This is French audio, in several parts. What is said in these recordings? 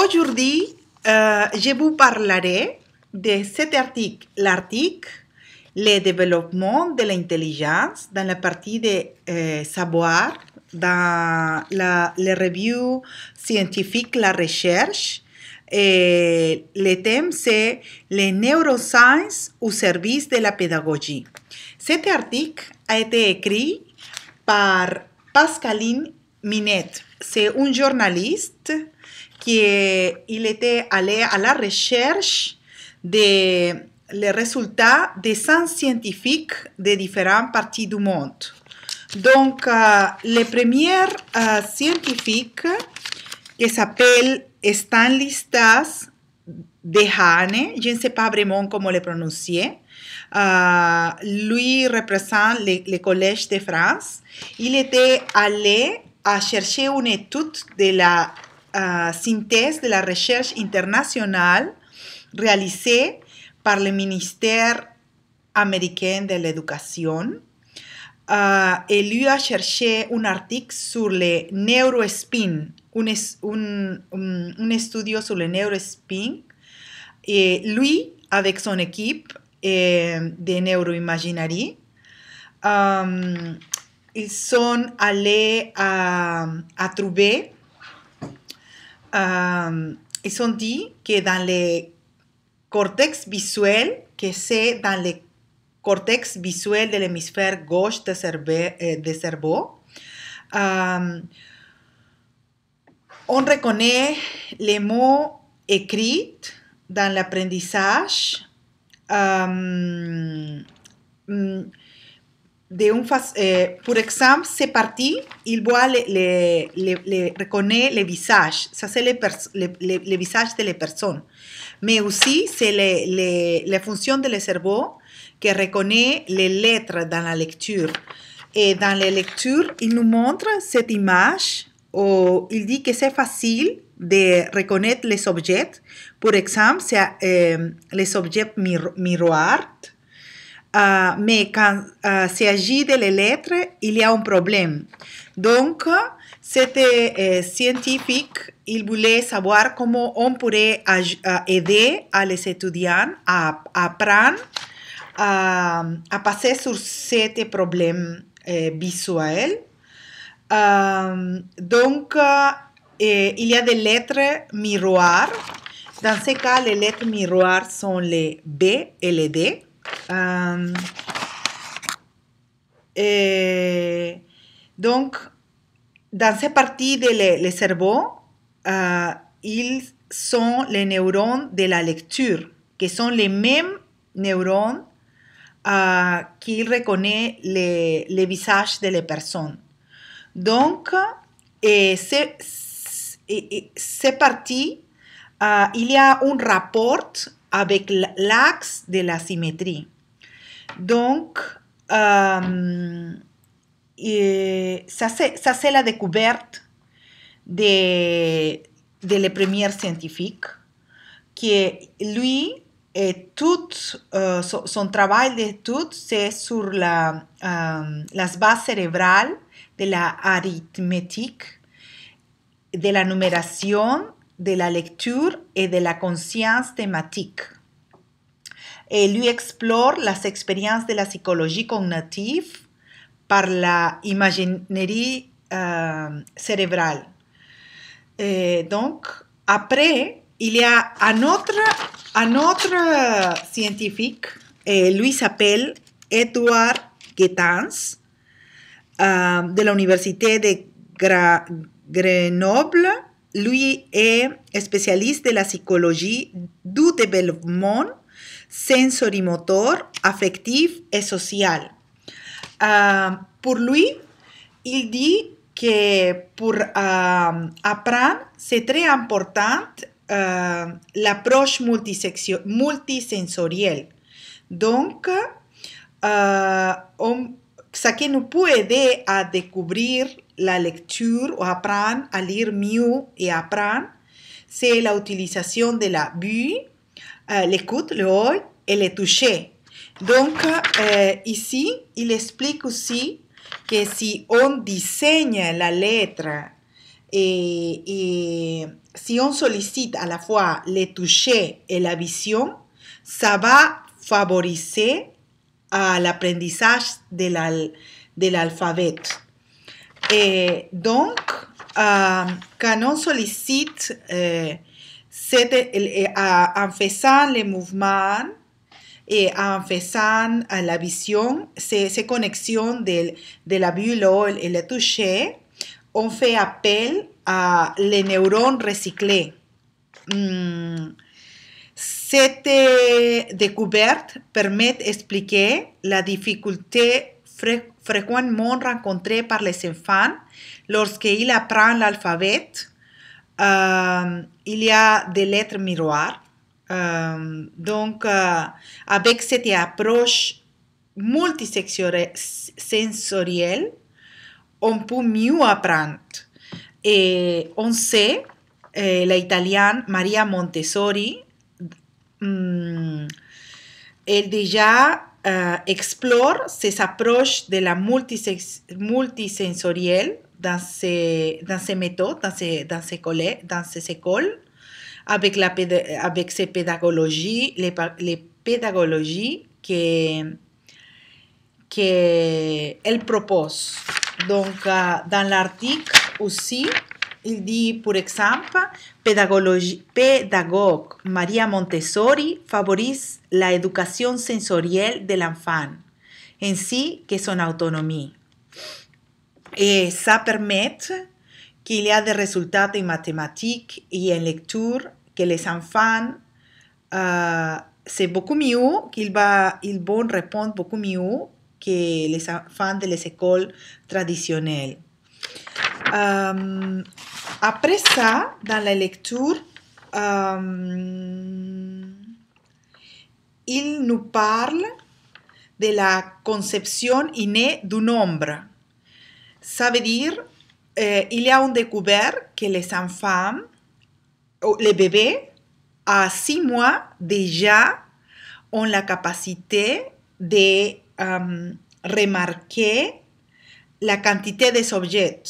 Aujourd'hui, euh, je vous parlerai de cet article, l'article Le développement de l'intelligence dans la partie de euh, savoir dans la, les scientifique « la recherche. le thème, c'est les neurosciences au service de la pédagogie. Cet article a été écrit par Pascaline Minette. C'est une journaliste qu'il était allé à la recherche des résultats des 100 scientifiques de différentes parties du monde. Donc, euh, le premier euh, scientifique qui s'appelle Stanley de Hane, je ne sais pas vraiment comment le prononcer, euh, lui représente le, le, Collège de France. Il était allé à chercher une étude de la uh, de la Recherche Internacional, realicé para ah, el Ministerio Américain de l'Éducation. Educación et lui a cherché un article sur le neurospin, un, estudio sobre le neurospin. Et eh, lui, avec son équipe eh, de neuroimaginerie, son ils sont allés um, son dit que dans le cortex visuel, que c'est dans le cortex visuel de l'hémisphère gauche de cerveau, eh, de cerveau um, on reconnaît le mot écrit dans de un eh, pour exemple, c'est parti, il voit le le reconnaît le visages. Ça, c'est les, visage visages de la personne. Mais aussi, c'est la fonction de le cerveau qui reconnaît les lettres dans la lecture. Eh, Et dans la lecture, il nous montre cette image où il dit que c'est facile de reconnaître les objets. Pour exemple, eh, c'est les objets miroirs ah, mais quand il ah, s'agit des lettres, il y a un problème. Donc, c'était eh, scientifique, il voulait savoir comment on pourrait ah, aider à les étudiants à, apprendre à, passer sur ces problème eh, visuels. donc, eh, il y a des lettres miroirs. Dans ce cas, les lettres miroirs sont les B et les D. Euh, eh, donc, dans cette partie du le, cerveau, euh, ils sont les neurones de la lecture, qui sont les mêmes neurones euh, qui reconnaissent les, visage visages des personnes. Donc, et c'est, il y a un rapport avec l'axe de la symétrie. Donc, ça, um, c'est la découverte de, de premiers scientifiques qui, lui, et eh, tout eh, son, travail d'étude, c'est sur la, base um, cérébrale, bases de la de la numération, de la lecture et de la conscience thématique et lui explore les expériences de la psychologie cognitive par la eh, cérébrale. Eh, donc, après, il y a un autre, un autre scientifique, eh, lui s'appelle Edward Guettens, de l'université de Grenoble. Lui est spécialiste de la psychologie du développement sensorimotor, affectif et social. Ah, pour lui, il dit que pour apprendre, ah, c'est très important ah, l'approche multisensorielle. Donc, on, ça qui nous peut aider à découvrir la lecture ou apprendre à lire mieux et apprendre, c'est l'utilisation de la vue, l'écoute, eh, le oeil et le toucher. Donc, ici, eh, il explique aussi que si on diseña la lettre et, eh, si on sollicite à la fois le toucher et la vision, ça va favoriser l'apprentissage de l'alphabet. Et donc, quand on sollicite en faisant los mouvement y en faisant la visión, se conexiones de la vue, el, el toucher, on fait appel à les neurones recyclés. Mm. Esta Cette découverte permet d'expliquer la difficulté fréquemment rencontrée par les enfants lorsqu'ils apprennent l'alphabet il y a des lettres miroirs. donc, euh, avec cette approche multisensorielle, on peut mieux apprendre. Et on sait, euh, l'italienne Maria Montessori, mm, elle déjà euh, explore ces approches de la multisensorielle dans ces dans ces méthodes, dans ces dans écoles, avec, la, avec ses pédagogies, les, les pédagogies qu'elle que propose. Donc, euh, dans l'article aussi, il dit, par exemple, pédagogue Maria Montessori favorise l'éducation sensorielle de l'enfant, ainsi que son autonomie. Et ça permet qu'il y a des résultats en mathématiques et en lecture que les enfants, euh, c'est beaucoup mieux qu'ils ils vont répondre beaucoup mieux que les enfants de les écoles traditionnelles. Euh, après ça, dans la lecture, euh, il nous parle de la conception innée du nombre. Ça veut dire, eh, il y a un découvert que les enfants, les bébés, à six mois déjà, ont la capacité de eh, remarquer la quantité des objets.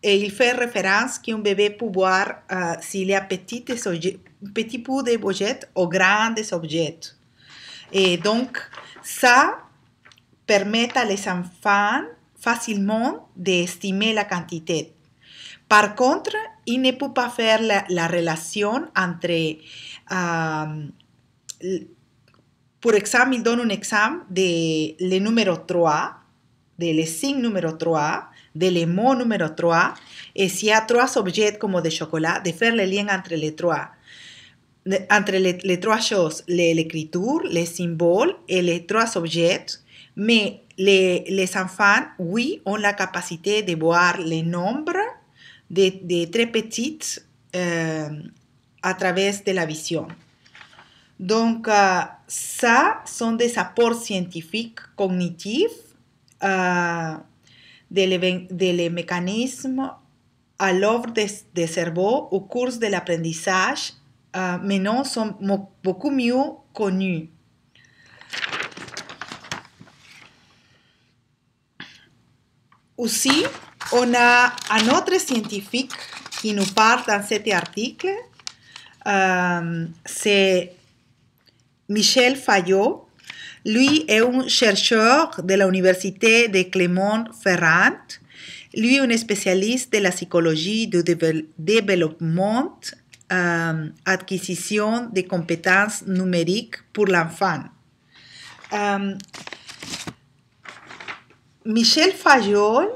Et il fait référence qu'un bébé peut voir eh, s'il y a petit, petit de objets ou grand objets. Et donc, ça permet à les enfants de d'estimer la cantidad. Par contra, il ne peut pas la, relación entre... por ejemplo, exemple, il un exemple de le número 3, de les número 3, de les mots número 3, y e si hay tres objetos como de xocolat, de fer le lien entre los 3. Entre las tres cosas, choses, escritura, les symboles et les 3 Mais les, enfants, oui, ont la capacité de voir les nombres des de très petites euh, à travers de la vision. Donc, euh, ça sont des apports scientifiques cognitifs des euh, de mécanismes à l'œuvre des, cerveau cerveaux au cours de l'apprentissage, mais non sont beaucoup mieux connus. Aussi, on a un autre scientifique qui nous parle dans cet article. C'est ehm, Michel Fayot. Lui est un chercheur de l'université de Clermont-Ferrand. Lui est un spécialiste ehm, de la psychologie du développement, acquisition des compétences numériques pour l'enfant. Ehm, Michel Fayol.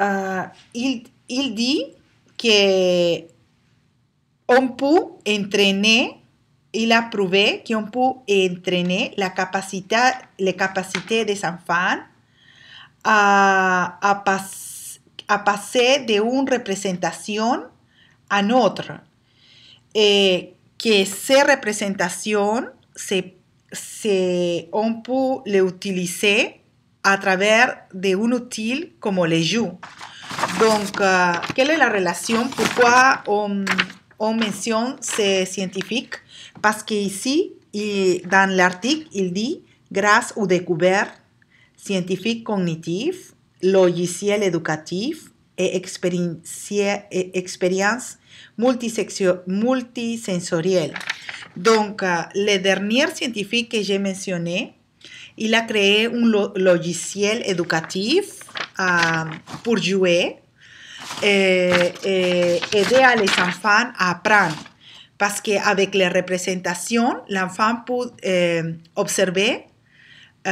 Uh, il, il dit que on peut entraîner, la a prouvé un pu entraîner la capacité, les capacités des enfants a, a, pasar de una representación a otra. Eh, que se representación se, se on a través de un útil como le jeu. Donc, es quelle la relation Pourquoi on, on mentionne ces scientifiques Parce ici, dans l'article, il dit grâce au découvert scientifique cognitif, logiciel éducatif, e experiencia, e multisensorial. multisensorielle. Donc, euh, le que j'ai mencioné il a créé un lo logiciel éducatif euh, pour jouer et, et, aider les enfants à apprendre. Parce qu'avec les représentations, l'enfant peut euh, euh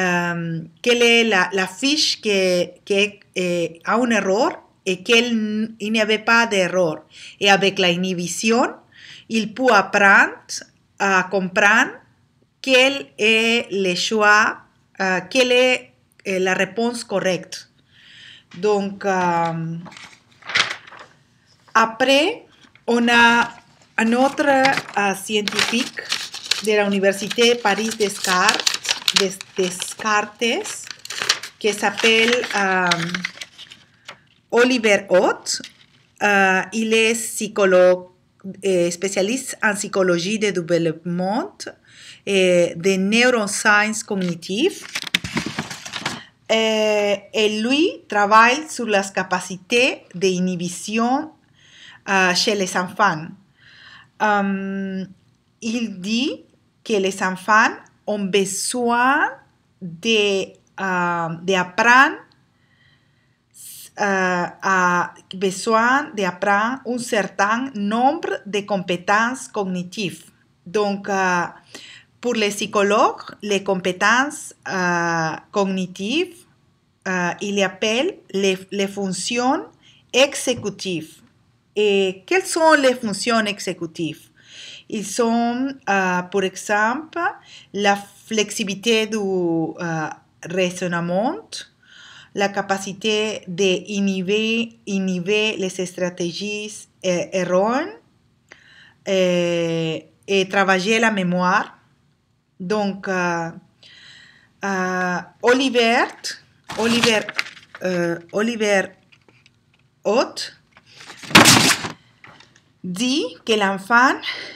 la, la que qui, euh, a un error que no había error, de error, Y con e e, e la inhibición, il peut aprender a comprender qué es le choix, uh, la respuesta correcta. Donc, después, après, on a un autre de scientifique de la Université Paris-Descartes, Descartes, qui s'appelle... Oliver Hoth. Eh, il est psychologue, eh, spécialiste en psychologie de développement et de neurosciences cognitives. Eh, et lui travaille sur les capacités d'inhibition chez les enfants. il dit que les enfants ont besoin d'apprendre eh, a besoin d'apprendre un certain nombre de compétences cognitives. Donc, eh, pour les psychologues, les compétences eh, cognitives, ils appellent les, les fonctions exécutives. Et quelles sont les fonctions exécutives Ils sont, par exemple, la flexibilité du raisonnement, la capacité d'inhiber inhiber les stratégies eh, erronées eh, et, travailler la mémoire. Donc, euh, euh, Oliver, Oliver, euh, Oliver dit que l'enfant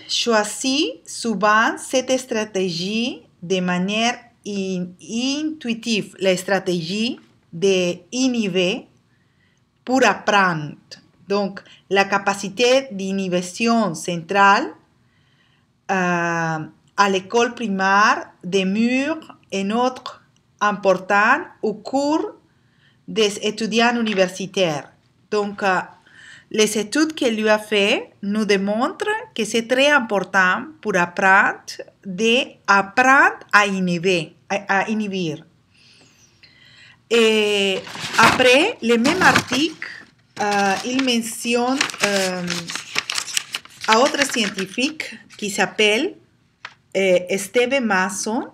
choisit souvent cette stratégie de manière intuitive, la stratégie de inhiber pour apprendre. Donc, la capacité d'inhibition centrale euh, à l'école primaire des murs et autres important au cours des étudiants universitaires. Donc, euh, les études qu'elle lui a fait nous démontrent que c'est très important pour apprendre d'apprendre à inhiber. à inhibir. Y eh, después, le même article, euh, il mentionne euh, un autre scientifique qui euh, Steve Mason.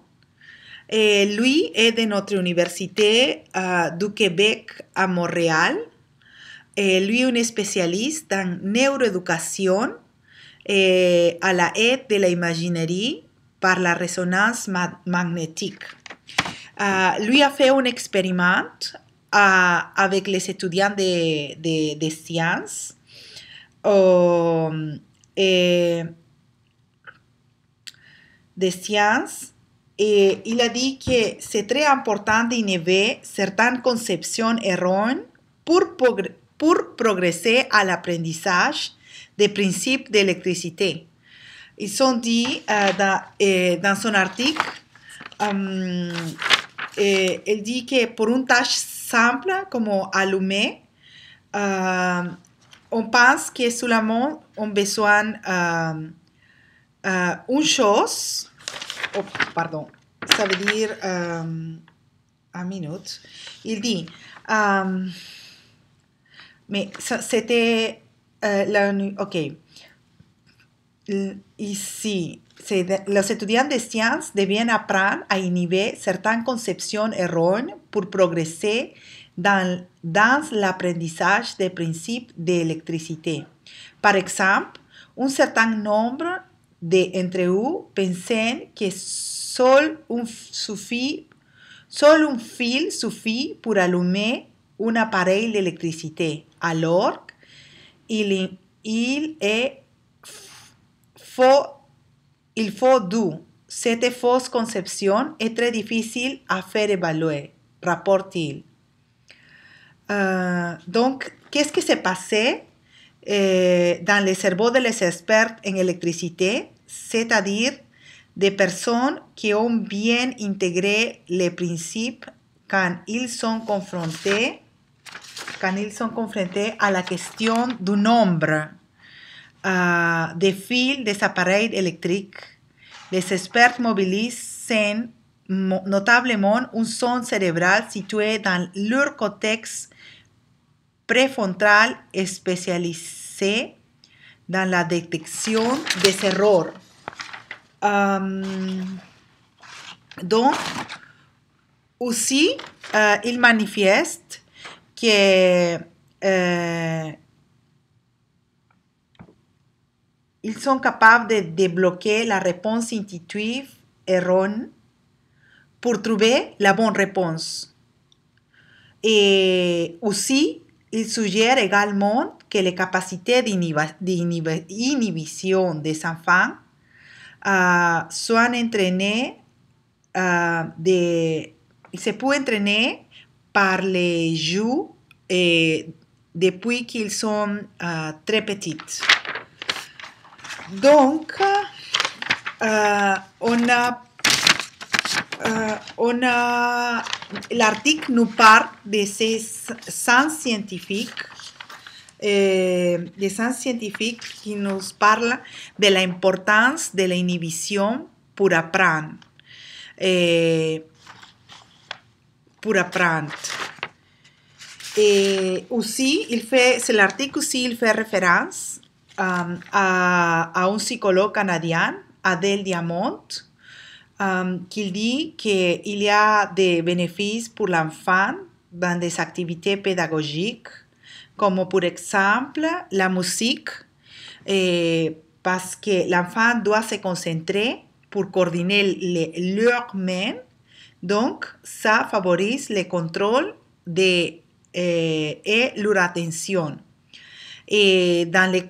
Él euh, es de notre université euh, du Québec à Montréal. Él lui un especialista en neuroéducation a la Ed de la l'imaginerie par la résonance magnétique. Ah, lui a fait un um expériment ah, avec les étudiants de, sciences. et de sciences. Um, et eh, eh, il a dit que c'est très important d'innover certaines conceptions erronées pour, pour progresser à l'apprentissage des principes d'électricité. Ils ont dit euh, eh, dans, son article, um, et eh, elle dit que pour une tâche simple comme allumer, ah, on pense que seulement on besoin euh, euh, une chose. Oh, pardon, ça veut dire un minute. Il dit, mais c'était euh, la nuit. ok. Y si los estudiantes de sciences debían aprender a inhibir cierta concepción errónea por progresar dans, el aprendizaje del principio de electricidad. Por ejemplo, un certain nombre entre ustedes pensent que solo un, un fil suffit pour allumer un appareil de alors il, il est fo, il faut du, cette fausse conception est très difficile à faire évaluer, rapporte il ah, donc, qu'est-ce qui se passé eh, dans le cerveau de los experts en electricité, c'est-à-dire de personnes que ont bien intégré les principes quand ils sont confrontés, quand à la question du nombre a ah, de fil electric. appareils expert Les expertos movilizan... notablement un son cerebral situé dans leur cortex préfrontal spécialisé dans la detección de erreurs. Um, donc, aussi, ah, il que eh, ils sont capables de débloquer la réponse intuitive erronée pour trouver la bonne réponse. Et aussi, il suggèrent également que les capacités d'inhibition des enfants euh, soient euh, de, se peuvent entraîner par les joues depuis qu'ils sont euh, très petits. Donc, ah, uh, ah, euh, on a l'article nous parle de ces sans scientifiques, euh, de sans scientifiques qui nous parlent de la importance de la inhibition pour apprendre. Eh, eh, euh, pour apprendre. Et aussi, il fait, c'est l'article aussi, il fait référence à, um, un psychologue canadien, Adèle Diamont, um, qui dit qu'il y a des bénéfices pour l'enfant dans des activités pédagogiques, comme par exemple la musique, eh, parce que l'enfant doit se concentrer pour coordonner les, leurs mains. Donc, ça favorise le contrôle de, eh, et leur attention. eh, dans le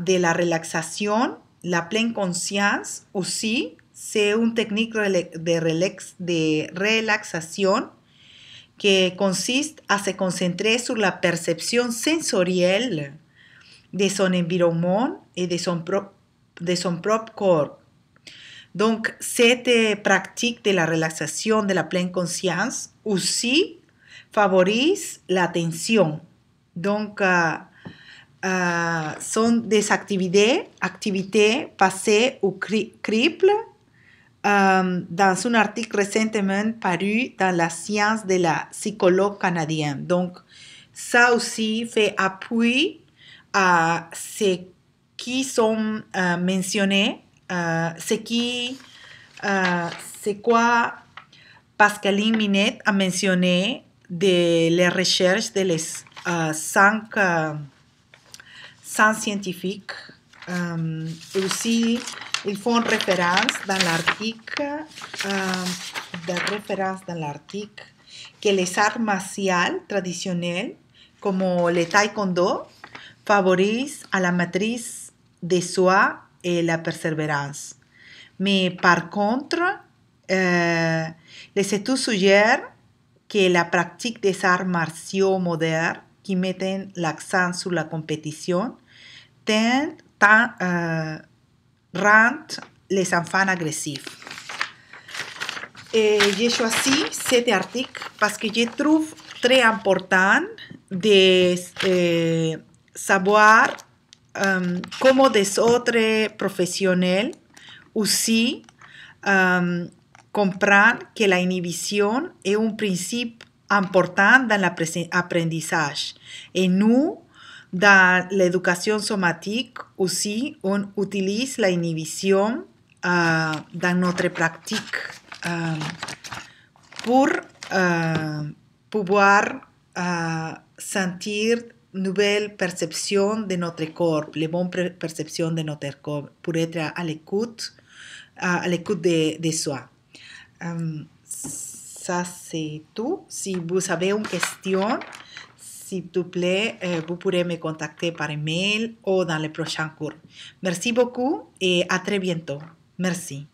de la relaxación, la pleine conscience aussi, c'est un technique de, relax, de relaxación que consiste en se concentrer sur la percepción sensorial de son entorno y de son, propio de son esta corps. Donc, pratique de la relaxation de la pleine conscience aussi favorise la atención. Ah, Ah, sont des activités, activités passées ou criple um, dans un article récemment paru dans la science de la psychologue canadienne. Donc, ça aussi fait appui à ce qui sont euh, mentionnés, euh, ce qui, euh, c'est quoi Pascaline Minette a mentionné de les recherches de les cinq sans scientifique. Um, et aussi, ils font référence dans l'article, um, l'article, que les arts martiales traditionnels, comme el taekwondo, favorisent la matrice de soi y la perseverancia. Pero, par contre, euh, les estudios sugieren que la pratique des arts martiaux modernes que meten l'accent su la competición, ten, tan, uh, eh, a les enfants agresivos. Yo eh, y este artículo porque parce que es trouve très important de eh, saber em, cómo otros des altres que la inhibición es un principio en dans l'apprentissage. Y nosotros, en l'éducation somatique somática, on utilise la inhibición en ah, nuestra notre ah, pratique ah, poder pour euh, pouvoir sentir nouvelle perception de notre corps, les bonnes perceptions de notre corps, para estar à l'écoute, à de, de, soi si tú, si vos avez una cuestión, si tu ple eh, me contacter par email o dale prochancur. prochain Merci beaucoup et à Merci.